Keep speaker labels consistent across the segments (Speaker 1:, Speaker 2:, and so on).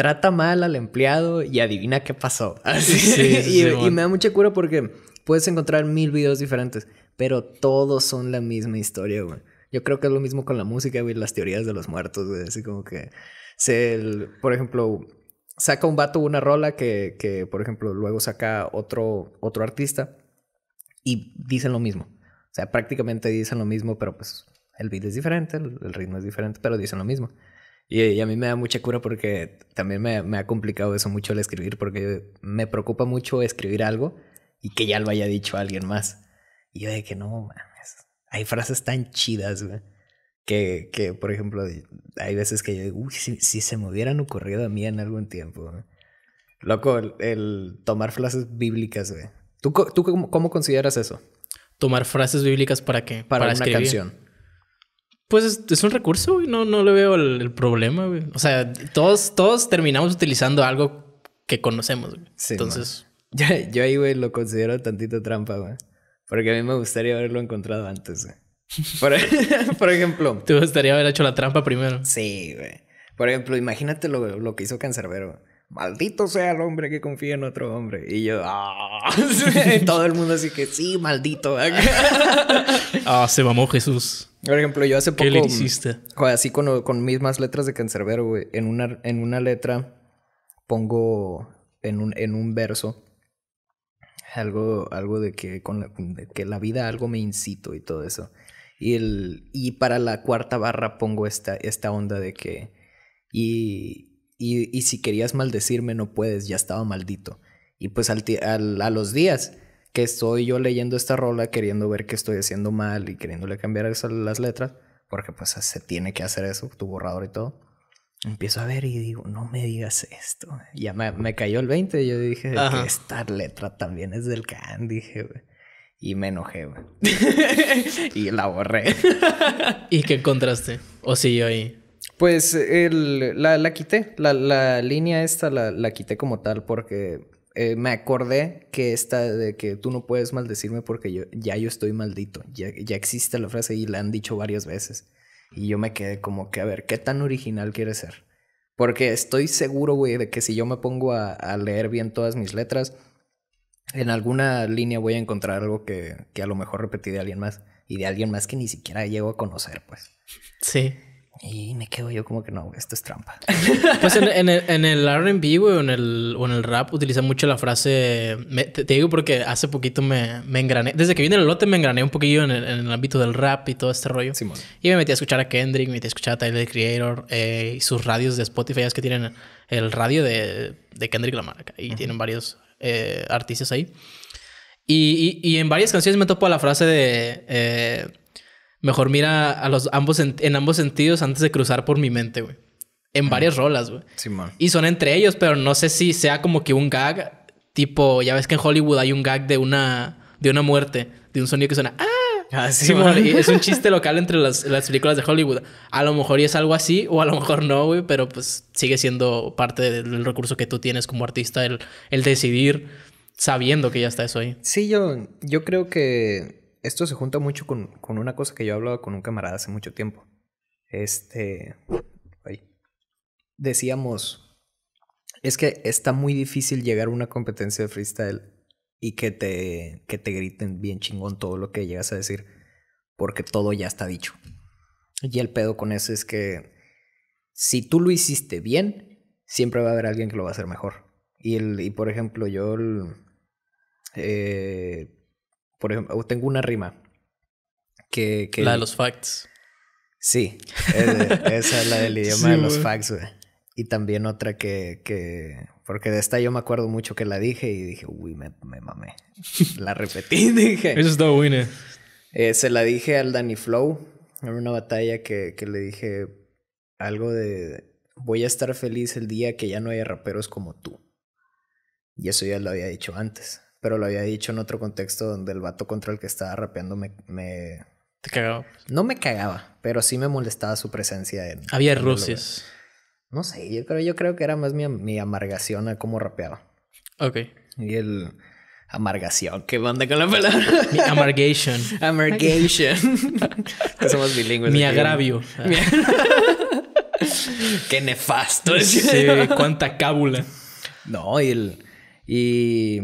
Speaker 1: trata mal al empleado y adivina qué pasó. Así. y, me da mucha cura porque puedes encontrar mil videos diferentes, pero todos son la misma historia, güey. Yo creo que es lo mismo con la música, y las teorías de los muertos, güey. Así como que, se, por ejemplo, saca un vato una rola que, que, por ejemplo, luego saca otro, otro artista y dicen lo mismo. O sea, prácticamente dicen lo mismo, pero pues el beat es diferente, el ritmo es diferente, pero dicen lo mismo. Y, a mí me da mucha cura porque también me, ha complicado eso mucho el escribir, porque me preocupa mucho escribir algo y que ya lo haya dicho alguien más. Y yo de que no, mames, hay frases tan chidas, Que, por ejemplo, hay veces que yo digo, uy, si, se me hubieran ocurrido a mí en algún tiempo. Loco, el, tomar frases bíblicas, güey. ¿Tú,
Speaker 2: tú cómo, consideras eso? ¿Tomar frases bíblicas para qué? Para, una canción. Pues es, un recurso, güey. No, no le veo el, problema, güey. O sea, todos, todos terminamos utilizando algo que conocemos, güey. Entonces. Yo, yo, ahí, güey, lo considero
Speaker 1: tantito trampa, güey. Porque a mí me gustaría haberlo encontrado antes, güey. Por, ejemplo. Te gustaría haber hecho la trampa primero. Sí, güey. Por ejemplo, imagínate lo que hizo Cancerbero maldito sea el hombre que confía en otro hombre. Y yo, ah, todo el mundo así que sí, maldito.
Speaker 2: ah, se mamó Jesús. Por
Speaker 1: ejemplo, yo hace poco... ¿Qué le hiciste? Así con, con mismas letras de cancerbero, güey. En una, en una letra pongo en un, en un verso algo, algo de que con la, que la vida algo me incito y todo eso. Y, el, y para la cuarta barra pongo esta, esta onda de que... Y, y, si querías maldecirme no puedes, ya estaba maldito. Y pues al, a los días que estoy yo leyendo esta rola, queriendo ver qué estoy haciendo mal y queriéndole cambiar eso, las letras, porque pues se tiene que hacer eso, tu borrador y todo. Empiezo a ver y digo, no me digas esto. Ya me, cayó el 20. Yo dije, esta letra también es del can, dije, Y me enojé, y la borré.
Speaker 2: ¿Y qué contraste? ¿O siguió ahí?
Speaker 1: Pues el, la, quité, la, línea esta la, quité como tal porque eh, me acordé que esta de que tú no puedes maldecirme porque yo, ya yo estoy maldito, ya, ya existe la frase y la han dicho varias veces. Y yo me quedé como que, a ver, ¿qué tan original quiere ser? Porque estoy seguro, güey, de que si yo me pongo a, leer bien todas mis letras, en alguna línea voy a encontrar algo que, que a lo mejor repetí de alguien más y de alguien más que ni siquiera llego a conocer, pues. Sí. Y me quedo yo como que no, esto es trampa.
Speaker 2: Pues en, el, en el RB, o en el, en el rap, utiliza mucho la frase. te, digo porque hace poquito me, me engrané. Desde que vine el lote me engrané un poquillo en el, ámbito del rap y todo este rollo. Y me metí a escuchar a Kendrick, me metí a escuchar a Tyler The Creator eh, y sus radios de Spotify, es que tienen el radio de, de Kendrick Lamar y tienen varios eh, artistas ahí. Y, y, en varias canciones me topo a la frase de. Eh, mejor mira a los ambos en, ambos sentidos antes de cruzar por mi mente, güey. En varias rolas, güey. Y son entre ellos, pero no sé si sea como que un gag, tipo, ya ves que en Hollywood hay un gag de una, de una muerte, de un sonido que suena, ¡ah! ah sí, es un chiste local entre las, películas de Hollywood. A lo mejor y es algo así, o a lo mejor no, güey, pero pues sigue siendo parte del recurso que tú tienes como artista, el, decidir sabiendo que ya está eso ahí. Sí,
Speaker 1: yo, yo creo que esto se junta mucho con, una cosa que yo hablado con un camarada hace mucho tiempo. Este. Ay, decíamos. Es que está muy difícil llegar a una competencia de freestyle y que te, te griten bien chingón todo lo que llegas a decir, porque todo ya está dicho. Y el pedo con eso es que si tú lo hiciste bien, siempre va a haber alguien que lo va a hacer mejor. Y, el, por ejemplo, yo eh, por ejemplo, uh, tengo una rima. Que, la de los facts. Sí, esa es la del idioma de los facts, Y también otra que, que, Porque de esta yo me acuerdo mucho que la dije y dije, uy, me, me mamé.
Speaker 2: La repetí, dije. Eso está bueno.
Speaker 1: Eh, se la dije al Danny Flow en una batalla que, que le dije algo de. Voy a estar feliz el día que ya no haya raperos como tú. Y eso ya lo había dicho antes pero lo había dicho en otro contexto donde el vato contra el que estaba rapeando me... Te cagaba. No me cagaba, pero sí me molestaba su presencia en... Había rusias. No sé, yo creo, yo creo que era más mi, amargación a cómo rapeaba. Ok. Y el amargación. ¿Qué onda con la palabra? amargation. Amargation. somos bilingües. Mi agravio. Qué nefasto. Sí, cuánta cábula. No, y, el, y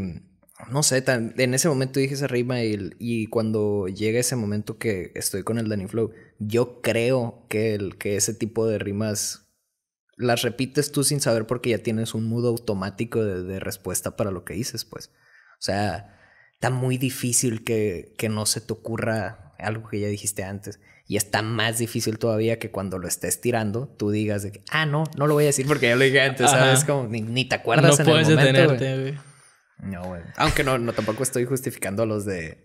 Speaker 1: no sé, en ese momento dije esa rima y, cuando llega ese momento que estoy con el Danny Flow, yo creo que, el, que ese tipo de rimas las repites tú sin saber porque ya tienes un mudo automático de, respuesta para lo que dices, pues. O sea, está muy difícil que, que no se te ocurra algo que ya dijiste antes. Y está más difícil todavía que cuando lo estés tirando, tú digas de que, ah, no, no lo voy a decir porque ya lo dije antes, ¿sabes? Como ni, te acuerdas en el momento. güey. No, güey. Aunque no, no tampoco estoy justificando a los de.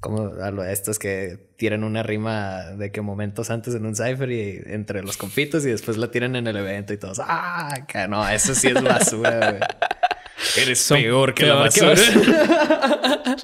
Speaker 1: Como a estos que tienen una rima de que momentos antes en un cipher y entre los compitos y después la tiran en el evento y todos. ¡Ah! Que no, eso sí es basura,
Speaker 2: güey. Eres peor que la basura.